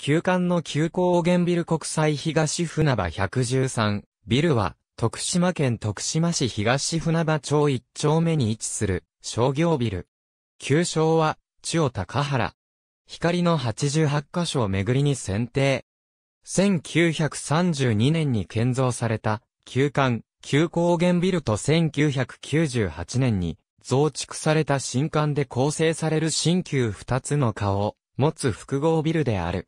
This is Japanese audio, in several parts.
旧館の旧高原ビル国際東船場113、ビルは、徳島県徳島市東船場町1丁目に位置する商業ビル。旧称は、千代高原。光の88箇所を巡りに選定。1932年に建造された、旧館、旧高原ビルと1998年に増築された新館で構成される新旧2つの顔を持つ複合ビルである。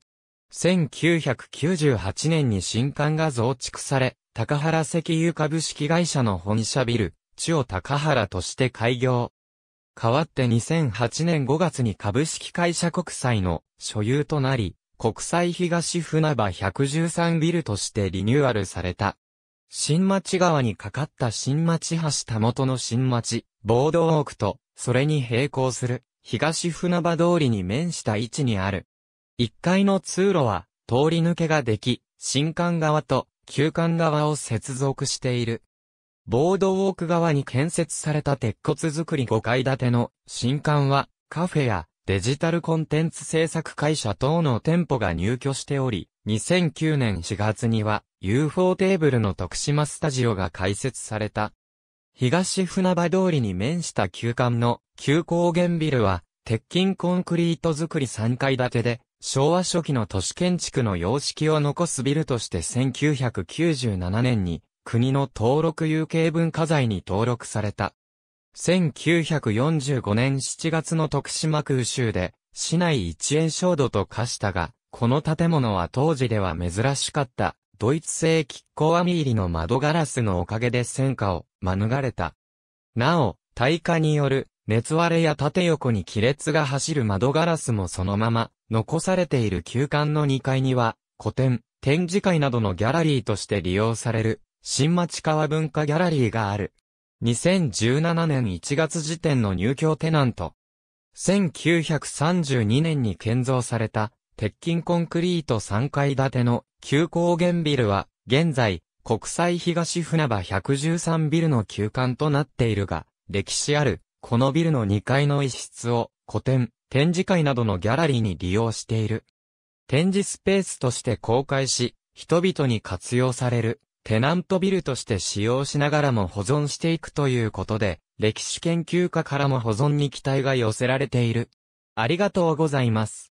1998年に新館が増築され、高原石油株式会社の本社ビル、千代高原として開業。代わって2008年5月に株式会社国債の所有となり、国際東船場113ビルとしてリニューアルされた。新町川に架かった新町橋たもとの新町、ボードウォークと、それに並行する、東船場通りに面した位置にある、1階の通路は通り抜けができ、新館側と旧館側を接続している。ボードウォーク側に建設された鉄骨造り5階建ての新館はカフェやデジタルコンテンツ制作会社等の店舗が入居しており、2009年4月には UFO テーブルの徳島スタジオが開設された。東船場通りに面した旧館の旧高原ビルは鉄筋コンクリート造り3階建てで昭和初期の都市建築の様式を残すビルとして1997年に国の登録有形文化財に登録された。1945年7月の徳島空襲で市内一円焦土と化したが、この建物は当時では珍しかったドイツ製キッコアミ入りの窓ガラスのおかげで戦火を免れた。なお、大火による熱割れや縦横に亀裂が走る窓ガラスもそのまま、残されている旧館の2階には、古典、展示会などのギャラリーとして利用される、新町川文化ギャラリーがある。2017年1月時点の入居テナント。1932年に建造された、鉄筋コンクリート3階建ての旧高原ビルは、現在、国際東船場113ビルの旧館となっているが、歴史あるこのビルの2階の一室を古典、展示会などのギャラリーに利用している。展示スペースとして公開し、人々に活用される、テナントビルとして使用しながらも保存していくということで、歴史研究家からも保存に期待が寄せられている。ありがとうございます。